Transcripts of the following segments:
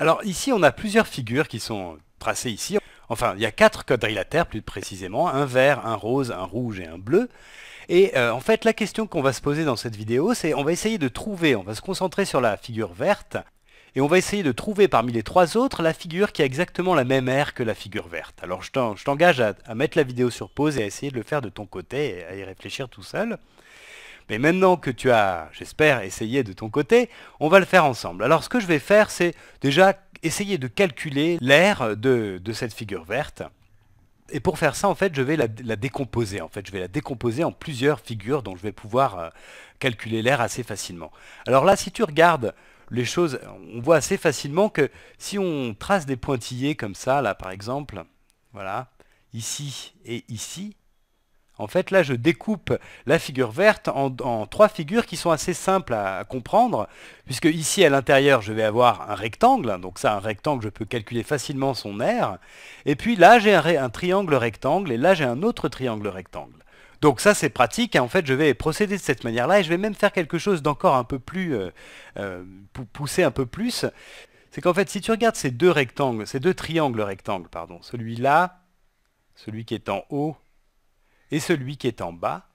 Alors ici, on a plusieurs figures qui sont tracées ici. Enfin, il y a quatre quadrilatères plus précisément, un vert, un rose, un rouge et un bleu. Et euh, en fait, la question qu'on va se poser dans cette vidéo, c'est on va essayer de trouver, on va se concentrer sur la figure verte, et on va essayer de trouver parmi les trois autres la figure qui a exactement la même aire que la figure verte. Alors je t'engage à, à, mettre la vidéo sur pause et à essayer de le faire de ton côté et à y réfléchir tout seul. Mais maintenant que tu as, j'espère, essayé de ton côté, on va le faire ensemble. Alors ce que je vais faire, c'est déjà essayer de calculer l'air de, cette figure verte. Et pour faire ça, en fait, je vais la, décomposer. En fait, je vais la décomposer en plusieurs figures dont je vais pouvoir euh, calculer l'air assez facilement. Alors là, si tu regardes les choses, on voit assez facilement que si on trace des pointillés comme ça, là, par exemple, voilà, ici et ici, en fait, là, je découpe la figure verte en, trois figures qui sont assez simples à, comprendre, puisque ici, à l'intérieur, je vais avoir un rectangle. Donc ça, un rectangle, je peux calculer facilement son aire. Et puis là, j'ai un, triangle rectangle, et là, j'ai un autre triangle rectangle. Donc ça c'est pratique, en fait je vais procéder de cette manière-là et je vais même faire quelque chose d'encore un peu plus euh, euh, pousser un peu plus. C'est qu'en fait si tu regardes ces deux rectangles, ces deux triangles rectangles, pardon, celui-là, celui qui est en haut et celui qui est en bas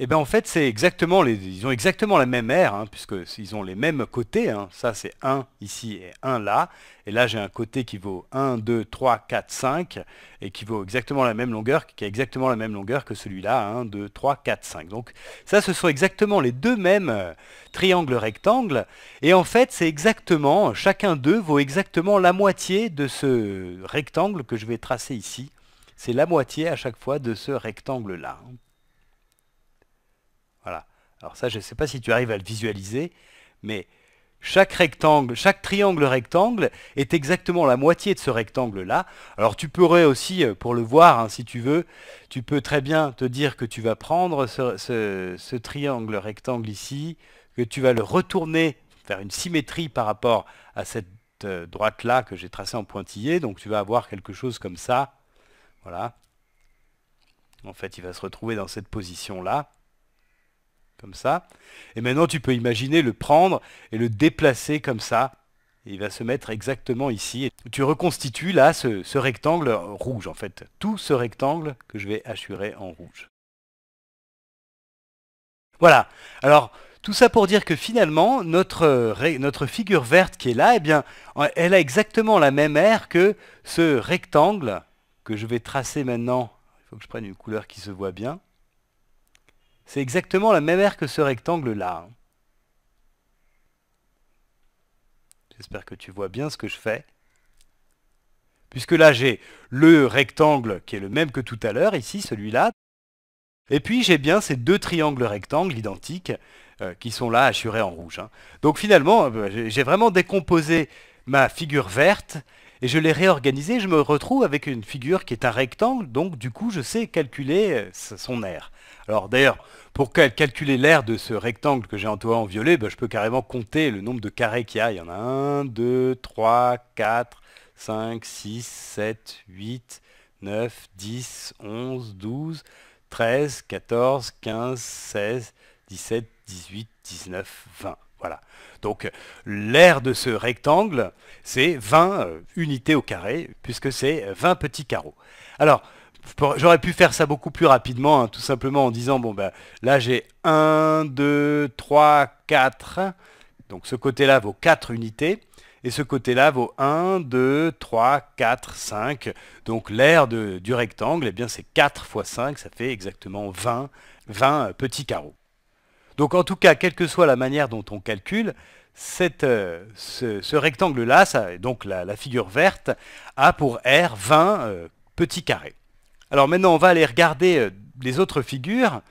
Eh bien en fait, c'est exactement les, ils ont exactement la même aire, hein, puisqu'ils ont les mêmes côtés. Hein. Ça c'est 1 ici et 1 là. Et là j'ai un côté qui vaut 1, 2, 3, 4, 5, et qui vaut exactement la même longueur, qui a exactement la même longueur que celui-là, 1, 2, 3, 4, 5. Donc ça ce sont exactement les deux mêmes euh, triangles rectangles. Et en fait c'est exactement, chacun d'eux vaut exactement la moitié de ce rectangle que je vais tracer ici. C'est la moitié à chaque fois de ce rectangle-là. Hein. Voilà. Alors ça, je ne sais pas si tu arrives à le visualiser, mais chaque rectangle, chaque triangle rectangle est exactement la moitié de ce rectangle-là. Alors tu pourrais aussi, euh, pour le voir hein, si tu veux, tu peux très bien te dire que tu vas prendre ce, triangle rectangle ici, que tu vas le retourner faire une symétrie par rapport à cette euh, droite-là que j'ai tracée en pointillé. Donc tu vas avoir quelque chose comme ça. Voilà. En fait, il va se retrouver dans cette position-là comme ça. Et maintenant, tu peux imaginer le prendre et le déplacer comme ça. il va se mettre exactement ici. tu reconstitues là ce, rectangle rouge, en fait. Tout ce rectangle que je vais assurer en rouge. Voilà. Alors, tout ça pour dire que finalement, notre, euh, figure verte qui est là, eh bien, elle a exactement la même aire que ce rectangle que je vais tracer maintenant. Il faut que je prenne une couleur qui se voit bien. C'est exactement la même aire que ce rectangle-là. J'espère que tu vois bien ce que je fais. Puisque là, j'ai le rectangle qui est le même que tout à l'heure, ici, celui-là. Et puis, j'ai bien ces deux triangles rectangles identiques euh, qui sont là, assurés en rouge. Hein. Donc finalement, euh, j'ai vraiment décomposé ma figure verte et je l'ai réorganisé, je me retrouve avec une figure qui est un rectangle, donc du coup je sais calculer euh, son aire. Alors d'ailleurs, pour calculer l'aire de ce rectangle que j'ai entouré en violet, bah, je peux carrément compter le nombre de carrés qu'il y a. Il y en a 1, 2, 3, 4, 5, 6, 7, 8, 9, 10, 11, 12, 13, 14, 15, 16, 17, 18, 19, 20. Voilà. Donc l'aire de ce rectangle, c'est 20 euh, unités au carré, puisque c'est 20 euh, petits carreaux. Alors, j'aurais pu faire ça beaucoup plus rapidement, hein, tout simplement en disant, bon ben là j'ai 1, 2, 3, 4. Donc ce côté-là vaut 4 unités. Et ce côté-là vaut 1, 2, 3, 4, 5. Donc l'aire du rectangle, eh bien c'est 4 fois 5, ça fait exactement 20, 20 euh, petits carreaux. Donc en tout cas, quelle que soit la manière dont on calcule, euh, ce, rectangle-là, donc la, figure verte, a pour R 20 euh, petits carrés. Alors maintenant, on va aller regarder euh, les autres figures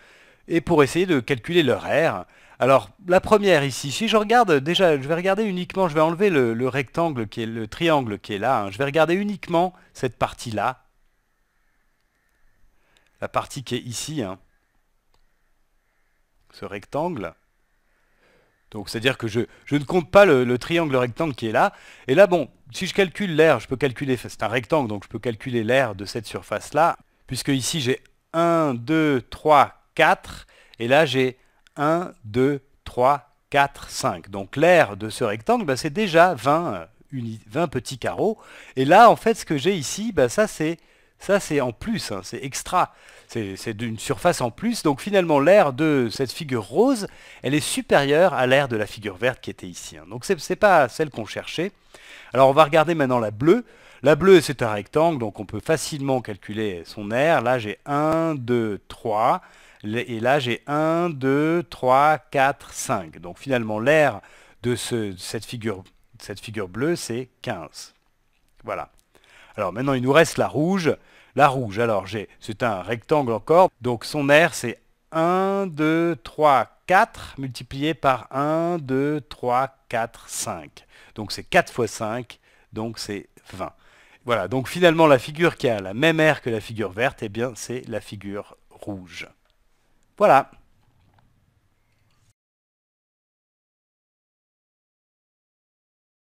et pour essayer de calculer leur R. Alors la première ici, si je regarde déjà, je vais regarder uniquement, je vais enlever le, rectangle qui est le triangle qui est là, hein. je vais regarder uniquement cette partie-là, la partie qui est ici. Hein ce rectangle. Donc c'est-à-dire que je, ne compte pas le, triangle rectangle qui est là. Et là, bon, si je calcule l'air, je peux calculer, c'est un rectangle, donc je peux calculer l'air de cette surface-là, puisque ici j'ai 1, 2, 3, 4, et là j'ai 1, 2, 3, 4, 5. Donc l'air de ce rectangle, bah, c'est déjà 20, 20 euh, petits carreaux. Et là, en fait, ce que j'ai ici, bah, ça c'est ça, c'est en plus, hein, c'est extra. C'est d'une surface en plus. Donc finalement, l'air de cette figure rose, elle est supérieure à l'air de la figure verte qui était ici. Hein. Donc ce n'est pas celle qu'on cherchait. Alors on va regarder maintenant la bleue. La bleue, c'est un rectangle, donc on peut facilement calculer son air. Là, j'ai 1, 2, 3. Et là, j'ai 1, 2, 3, 4, 5. Donc finalement, l'air de cette, figure, cette figure bleue, c'est 15. Voilà. Alors maintenant, il nous reste la rouge. La rouge, alors j'ai, c'est un rectangle encore, donc son R, c'est 1, 2, 3, 4 multiplié par 1, 2, 3, 4, 5. Donc c'est 4 fois 5, donc c'est 20. Voilà, donc finalement la figure qui a la même R que la figure verte, et eh bien c'est la figure rouge. Voilà.